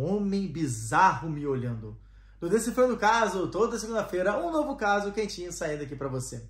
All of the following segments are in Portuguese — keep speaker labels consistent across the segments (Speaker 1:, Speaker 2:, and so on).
Speaker 1: homem bizarro me olhando. No Decifrando Caso, toda segunda-feira, um novo caso quentinho saindo aqui para você.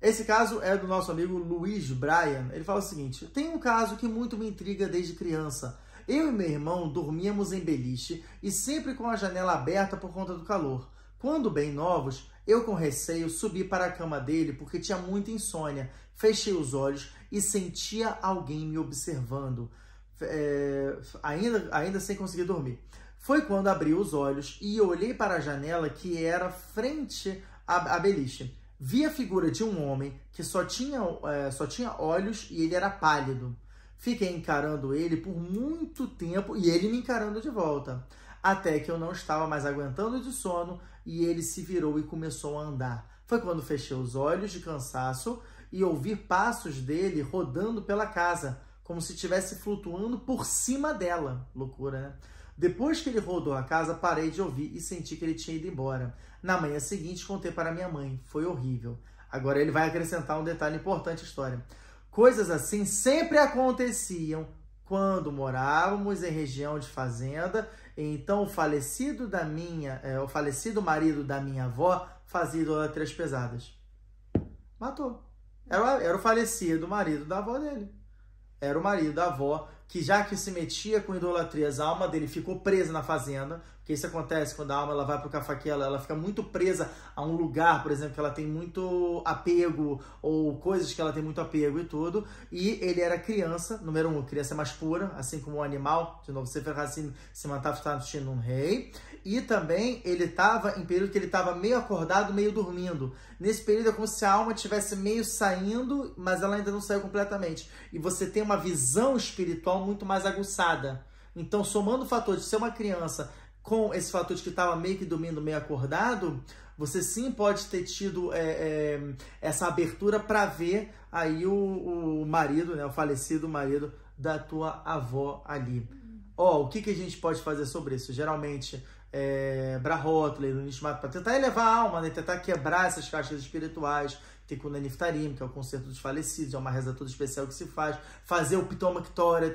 Speaker 1: Esse caso é do nosso amigo Luiz Bryan. Ele fala o seguinte: tem um caso que muito me intriga desde criança. Eu e meu irmão dormíamos em beliche e sempre com a janela aberta por conta do calor. Quando bem novos, eu com receio subi para a cama dele porque tinha muita insônia. Fechei os olhos e sentia alguém me observando é, ainda, ainda sem conseguir dormir. Foi quando abri os olhos e olhei para a janela que era frente à, à beliche. Vi a figura de um homem que só tinha, é, só tinha olhos e ele era pálido. Fiquei encarando ele por muito tempo e ele me encarando de volta. Até que eu não estava mais aguentando de sono e ele se virou e começou a andar. Foi quando fechei os olhos de cansaço e ouvi passos dele rodando pela casa como se estivesse flutuando por cima dela. Loucura, né? Depois que ele rodou a casa, parei de ouvir e senti que ele tinha ido embora. Na manhã seguinte, contei para minha mãe. Foi horrível. Agora ele vai acrescentar um detalhe importante à história. Coisas assim sempre aconteciam quando morávamos em região de fazenda. Então o falecido da minha, é, o falecido marido da minha avó fazia idolatrias pesadas. Matou. Era, era o falecido marido da avó dele era o marido da avó que já que se metia com idolatrias, a alma dele ficou presa na fazenda, porque isso acontece quando a alma ela vai para o cafaquela, ela fica muito presa a um lugar, por exemplo, que ela tem muito apego, ou coisas que ela tem muito apego e tudo, e ele era criança, número um, criança mais pura, assim como um animal, de novo, Sefer assim, se matava tá assistindo um rei, e também ele estava em período que ele estava meio acordado, meio dormindo. Nesse período é como se a alma tivesse meio saindo, mas ela ainda não saiu completamente. E você tem uma visão espiritual muito mais aguçada. Então, somando o fator de ser uma criança com esse fator de que estava meio que dormindo, meio acordado, você sim pode ter tido é, é, essa abertura para ver aí o, o, marido, né, o falecido marido da tua avó ali. Ó, oh, o que, que a gente pode fazer sobre isso? Geralmente, é, Brahotley, no para tentar elevar a alma, né? tentar quebrar essas caixas espirituais. Tem com o Niftarim, que é o concerto dos falecidos, é uma reza toda especial que se faz. Fazer o Pitoma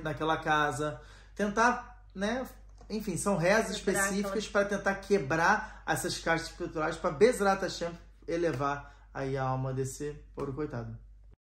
Speaker 1: naquela casa. Tentar, né? Enfim, são rezas quebrar específicas para tentar quebrar essas caixas espirituais, para Bezrat Hashem elevar aí a alma desse ouro coitado.